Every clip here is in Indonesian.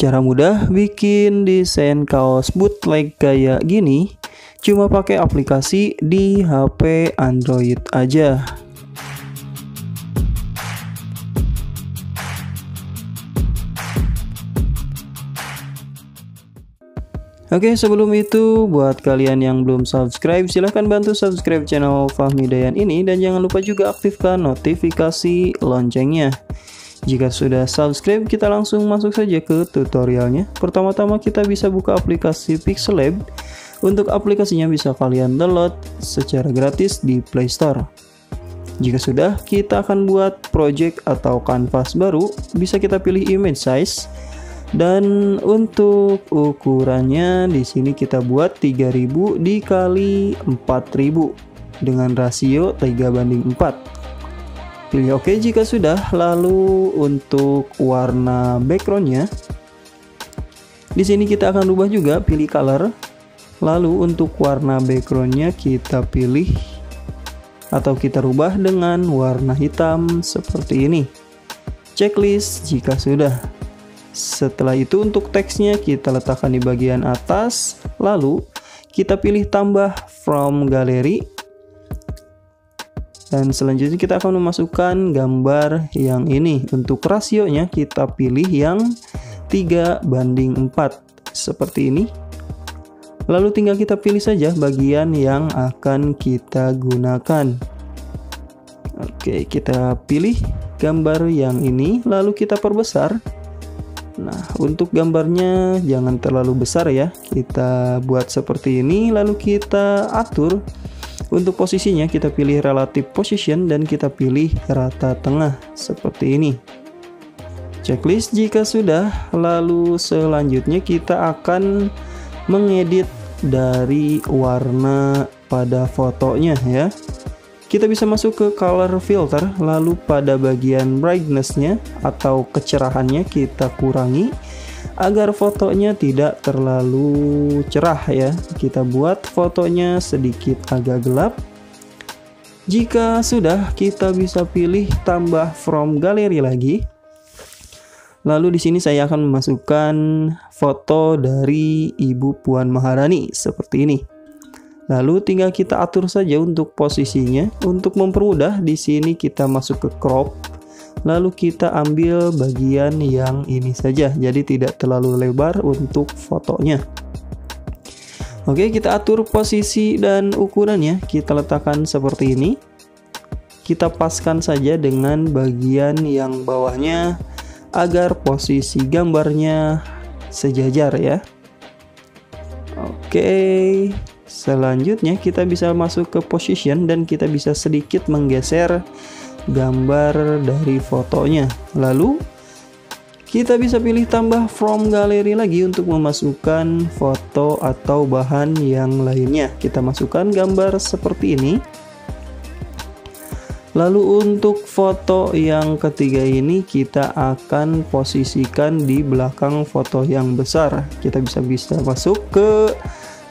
Cara mudah bikin desain kaos bootleg kayak gini, cuma pakai aplikasi di HP Android aja. Oke, sebelum itu buat kalian yang belum subscribe, silahkan bantu subscribe channel Fahmi Dayan ini dan jangan lupa juga aktifkan notifikasi loncengnya. Jika sudah subscribe, kita langsung masuk saja ke tutorialnya. Pertama-tama kita bisa buka aplikasi Pixel Lab. Untuk aplikasinya bisa kalian download secara gratis di Play Store. Jika sudah, kita akan buat project atau kanvas baru. Bisa kita pilih image size. Dan untuk ukurannya di sini kita buat 3000 dikali 4000 dengan rasio 3 banding 4 Pilih oke OK jika sudah, lalu untuk warna backgroundnya, di sini kita akan rubah juga, pilih color. Lalu untuk warna backgroundnya kita pilih atau kita rubah dengan warna hitam seperti ini. Checklist jika sudah. Setelah itu untuk teksnya kita letakkan di bagian atas, lalu kita pilih tambah from galeri dan selanjutnya kita akan memasukkan gambar yang ini. Untuk rasionya kita pilih yang 3 banding 4 seperti ini. Lalu tinggal kita pilih saja bagian yang akan kita gunakan. Oke, kita pilih gambar yang ini lalu kita perbesar. Nah, untuk gambarnya jangan terlalu besar ya. Kita buat seperti ini lalu kita atur untuk posisinya kita pilih relative position dan kita pilih rata tengah seperti ini. Checklist jika sudah, lalu selanjutnya kita akan mengedit dari warna pada fotonya ya. Kita bisa masuk ke color filter, lalu pada bagian brightness-nya atau kecerahannya kita kurangi agar fotonya tidak terlalu cerah ya. Kita buat fotonya sedikit agak gelap. Jika sudah, kita bisa pilih tambah from galeri lagi. Lalu di sini saya akan memasukkan foto dari Ibu Puan Maharani seperti ini. Lalu tinggal kita atur saja untuk posisinya. Untuk mempermudah di sini kita masuk ke crop lalu kita ambil bagian yang ini saja jadi tidak terlalu lebar untuk fotonya oke kita atur posisi dan ukurannya kita letakkan seperti ini kita paskan saja dengan bagian yang bawahnya agar posisi gambarnya sejajar ya oke selanjutnya kita bisa masuk ke position dan kita bisa sedikit menggeser gambar dari fotonya. Lalu kita bisa pilih tambah from gallery lagi untuk memasukkan foto atau bahan yang lainnya. Kita masukkan gambar seperti ini. Lalu untuk foto yang ketiga ini kita akan posisikan di belakang foto yang besar. Kita bisa bisa masuk ke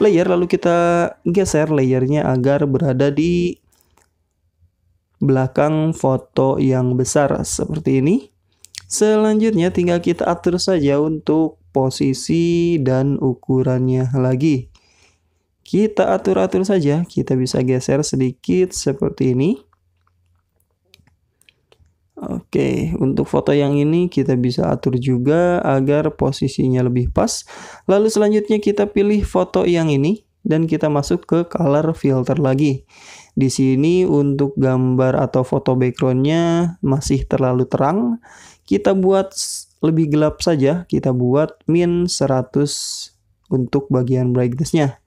layer lalu kita geser layernya agar berada di belakang foto yang besar seperti ini. Selanjutnya tinggal kita atur saja untuk posisi dan ukurannya lagi. Kita atur-atur saja, kita bisa geser sedikit seperti ini. Oke, untuk foto yang ini kita bisa atur juga agar posisinya lebih pas. Lalu selanjutnya kita pilih foto yang ini dan kita masuk ke color filter lagi. Di sini untuk gambar atau foto backgroundnya masih terlalu terang. Kita buat lebih gelap saja. Kita buat min 100 untuk bagian brightnessnya.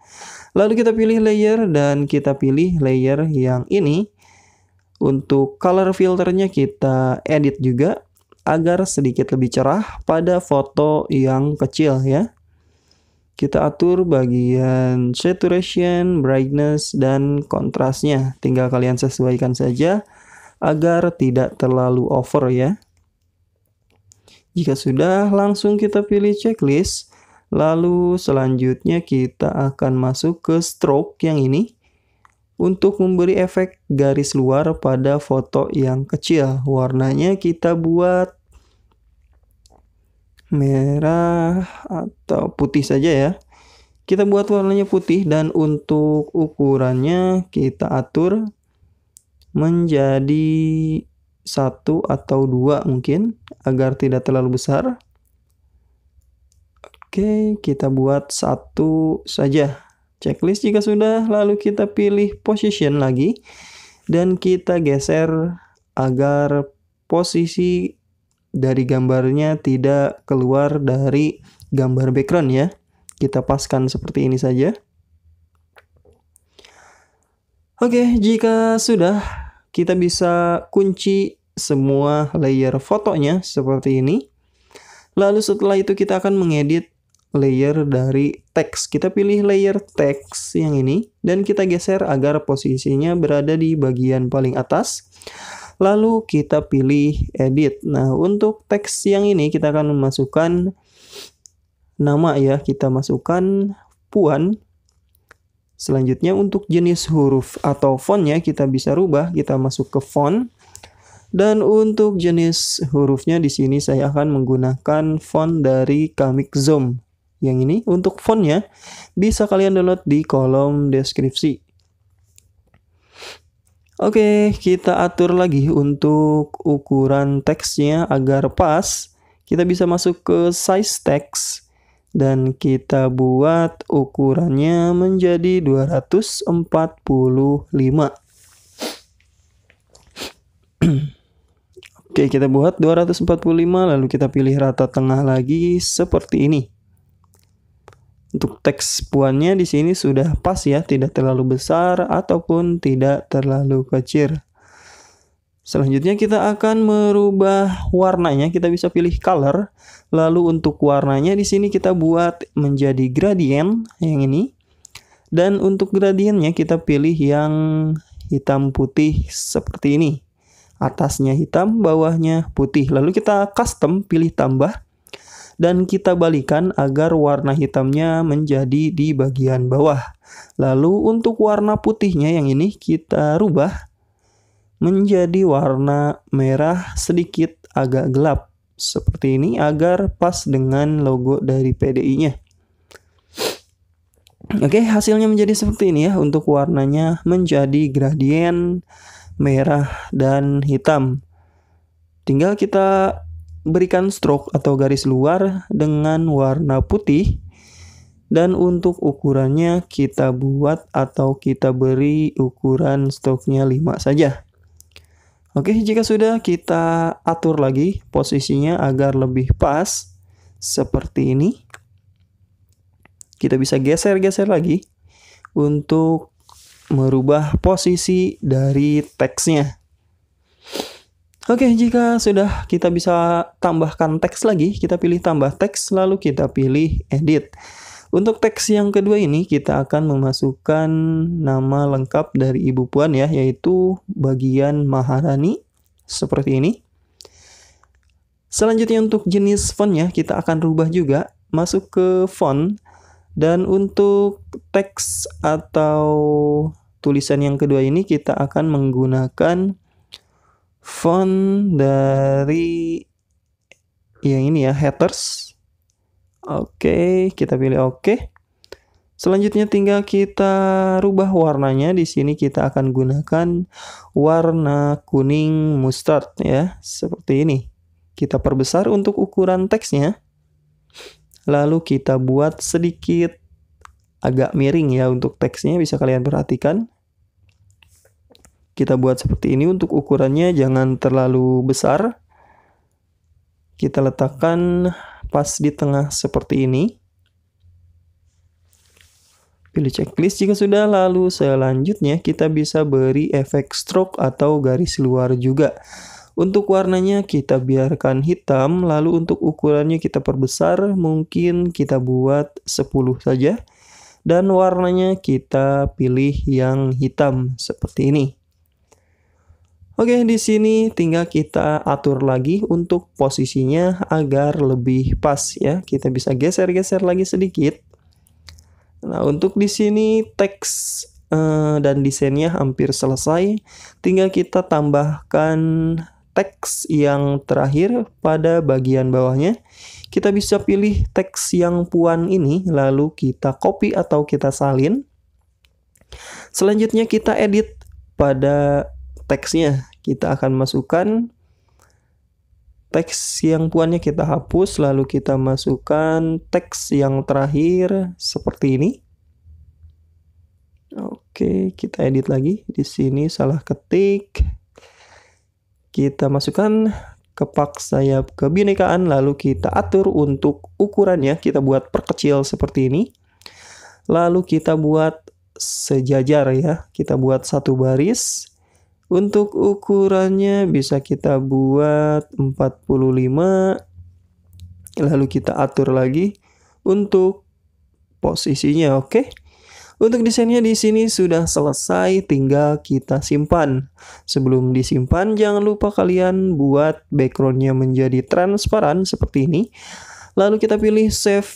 Lalu kita pilih layer dan kita pilih layer yang ini. Untuk color filternya kita edit juga agar sedikit lebih cerah pada foto yang kecil ya. Kita atur bagian saturation, brightness, dan kontrasnya. Tinggal kalian sesuaikan saja agar tidak terlalu over ya. Jika sudah, langsung kita pilih checklist. Lalu selanjutnya kita akan masuk ke stroke yang ini untuk memberi efek garis luar pada foto yang kecil. Warnanya kita buat merah atau putih saja ya kita buat warnanya putih dan untuk ukurannya kita atur menjadi satu atau dua mungkin agar tidak terlalu besar oke kita buat satu saja checklist jika sudah lalu kita pilih position lagi dan kita geser agar posisi dari gambarnya tidak keluar dari gambar background ya. Kita paskan seperti ini saja. Oke, jika sudah kita bisa kunci semua layer fotonya seperti ini. Lalu setelah itu kita akan mengedit layer dari teks. Kita pilih layer teks yang ini dan kita geser agar posisinya berada di bagian paling atas. Lalu kita pilih edit. Nah, untuk teks yang ini kita akan memasukkan nama ya, kita masukkan Puan. Selanjutnya untuk jenis huruf atau fontnya kita bisa rubah, kita masuk ke font. Dan untuk jenis hurufnya di sini saya akan menggunakan font dari Comic Zoom. Yang ini untuk fontnya bisa kalian download di kolom deskripsi. Oke, kita atur lagi untuk ukuran teksnya agar pas. Kita bisa masuk ke size text dan kita buat ukurannya menjadi 245. Oke, kita buat 245 lalu kita pilih rata tengah lagi seperti ini. Untuk teks puannya di sini sudah pas ya, tidak terlalu besar ataupun tidak terlalu kecil. Selanjutnya kita akan merubah warnanya, kita bisa pilih color. Lalu untuk warnanya di sini kita buat menjadi gradient yang ini. Dan untuk gradiennya kita pilih yang hitam putih seperti ini. Atasnya hitam, bawahnya putih. Lalu kita custom pilih tambah dan kita balikan agar warna hitamnya menjadi di bagian bawah. Lalu untuk warna putihnya yang ini kita rubah menjadi warna merah sedikit agak gelap seperti ini agar pas dengan logo dari PDI-nya. Oke, hasilnya menjadi seperti ini ya untuk warnanya menjadi gradien merah dan hitam. Tinggal kita berikan stroke atau garis luar dengan warna putih dan untuk ukurannya kita buat atau kita beri ukuran stroke-nya 5 saja. Oke, jika sudah kita atur lagi posisinya agar lebih pas seperti ini. Kita bisa geser-geser lagi untuk merubah posisi dari teksnya. Oke, jika sudah kita bisa tambahkan teks lagi, kita pilih tambah teks, lalu kita pilih edit. Untuk teks yang kedua ini, kita akan memasukkan nama lengkap dari Ibu Puan ya, yaitu bagian Maharani, seperti ini. Selanjutnya untuk jenis fontnya, kita akan rubah juga, masuk ke font, dan untuk teks atau tulisan yang kedua ini, kita akan menggunakan font dari yang ini ya haters oke okay, kita pilih oke okay. selanjutnya tinggal kita rubah warnanya di sini kita akan gunakan warna kuning mustard ya seperti ini kita perbesar untuk ukuran teksnya lalu kita buat sedikit agak miring ya untuk teksnya bisa kalian perhatikan kita buat seperti ini untuk ukurannya jangan terlalu besar. Kita letakkan pas di tengah seperti ini. Pilih checklist jika sudah, lalu selanjutnya kita bisa beri efek stroke atau garis luar juga. Untuk warnanya kita biarkan hitam, lalu untuk ukurannya kita perbesar, mungkin kita buat 10 saja. Dan warnanya kita pilih yang hitam seperti ini. Oke, di sini tinggal kita atur lagi untuk posisinya agar lebih pas ya. Kita bisa geser-geser lagi sedikit. Nah, untuk di sini teks uh, dan desainnya hampir selesai. Tinggal kita tambahkan teks yang terakhir pada bagian bawahnya. Kita bisa pilih teks yang puan ini lalu kita copy atau kita salin. Selanjutnya kita edit pada teksnya kita akan masukkan teks yang puannya kita hapus lalu kita masukkan teks yang terakhir seperti ini oke kita edit lagi di sini salah ketik kita masukkan kepak sayap kebinekaan lalu kita atur untuk ukurannya kita buat perkecil seperti ini lalu kita buat sejajar ya kita buat satu baris untuk ukurannya bisa kita buat 45 lalu kita atur lagi untuk posisinya, oke? Okay? Untuk desainnya di sini sudah selesai, tinggal kita simpan. Sebelum disimpan, jangan lupa kalian buat backgroundnya menjadi transparan seperti ini. Lalu kita pilih save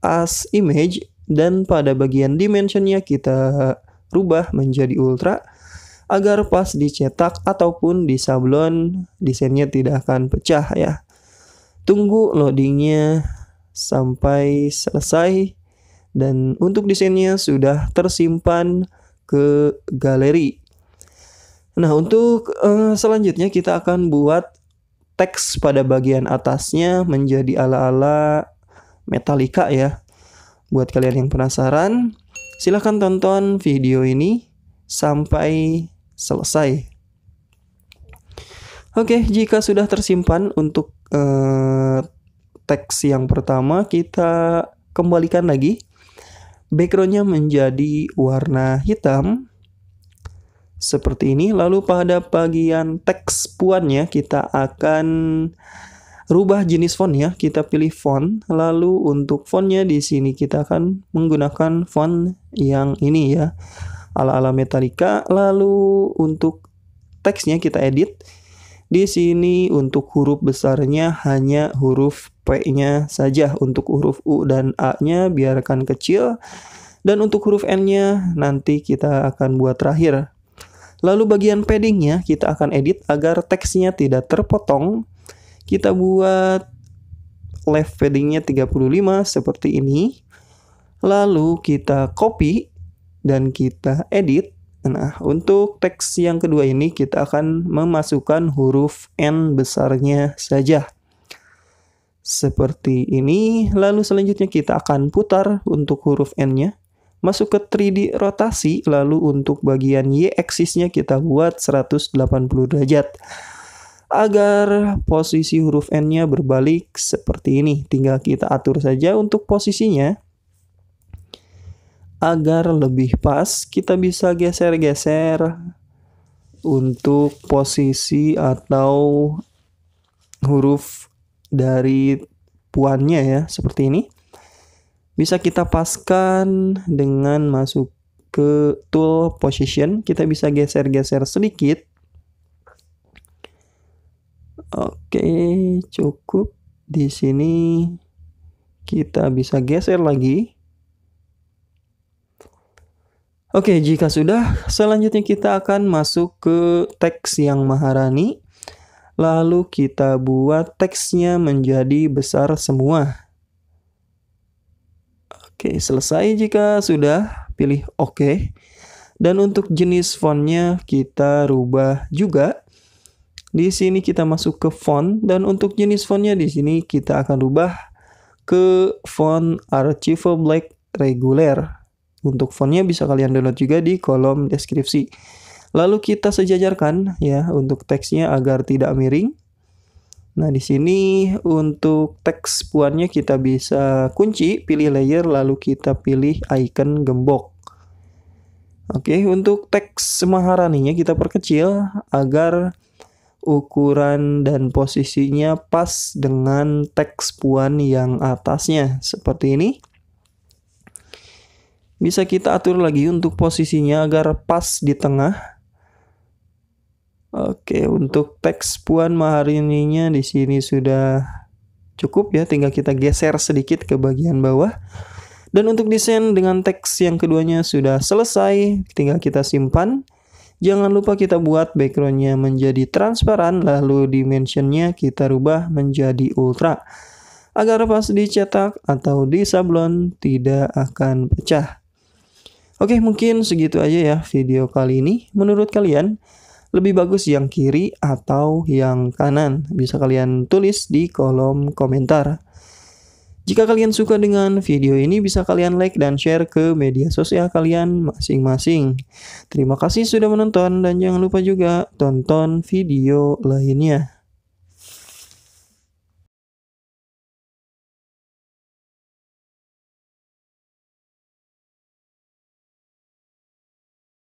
as image dan pada bagian dimensionnya kita rubah menjadi ultra agar pas dicetak ataupun disablon desainnya tidak akan pecah ya. Tunggu loadingnya sampai selesai dan untuk desainnya sudah tersimpan ke galeri. Nah, untuk uh, selanjutnya kita akan buat teks pada bagian atasnya menjadi ala-ala Metallica ya. Buat kalian yang penasaran, silahkan tonton video ini sampai selesai. Oke, jika sudah tersimpan untuk eh, teks yang pertama, kita kembalikan lagi. Backgroundnya menjadi warna hitam seperti ini. Lalu pada bagian teks puannya kita akan rubah jenis font ya. Kita pilih font. Lalu untuk fontnya di sini kita akan menggunakan font yang ini ya ala-ala Metallica. Lalu untuk teksnya kita edit. Di sini untuk huruf besarnya hanya huruf P-nya saja. Untuk huruf U dan A-nya biarkan kecil. Dan untuk huruf N-nya nanti kita akan buat terakhir. Lalu bagian paddingnya kita akan edit agar teksnya tidak terpotong. Kita buat left paddingnya 35 seperti ini. Lalu kita copy dan kita edit. Nah, untuk teks yang kedua ini kita akan memasukkan huruf N besarnya saja. Seperti ini, lalu selanjutnya kita akan putar untuk huruf N-nya. Masuk ke 3D rotasi, lalu untuk bagian y axis-nya kita buat 180 derajat. Agar posisi huruf N-nya berbalik seperti ini, tinggal kita atur saja untuk posisinya agar lebih pas kita bisa geser-geser untuk posisi atau huruf dari puannya ya seperti ini bisa kita paskan dengan masuk ke tool position kita bisa geser-geser sedikit oke cukup di sini kita bisa geser lagi Oke, jika sudah, selanjutnya kita akan masuk ke teks yang Maharani. Lalu kita buat teksnya menjadi besar semua. Oke, selesai jika sudah, pilih OK. Dan untuk jenis fontnya kita rubah juga. Di sini kita masuk ke font dan untuk jenis fontnya di sini kita akan rubah ke font Archivo Black Regular. Untuk fontnya bisa kalian download juga di kolom deskripsi. Lalu kita sejajarkan ya untuk teksnya agar tidak miring. Nah, di sini untuk teks puannya kita bisa kunci, pilih layer, lalu kita pilih icon gembok. Oke, untuk teks maharaninya kita perkecil agar ukuran dan posisinya pas dengan teks puan yang atasnya seperti ini bisa kita atur lagi untuk posisinya agar pas di tengah. Oke, untuk teks Puan Maharininya di sini sudah cukup ya, tinggal kita geser sedikit ke bagian bawah. Dan untuk desain dengan teks yang keduanya sudah selesai, tinggal kita simpan. Jangan lupa kita buat backgroundnya menjadi transparan, lalu dimensionnya kita rubah menjadi ultra. Agar pas dicetak atau disablon tidak akan pecah. Oke, mungkin segitu aja ya video kali ini. Menurut kalian, lebih bagus yang kiri atau yang kanan? Bisa kalian tulis di kolom komentar. Jika kalian suka dengan video ini, bisa kalian like dan share ke media sosial kalian masing-masing. Terima kasih sudah menonton, dan jangan lupa juga tonton video lainnya.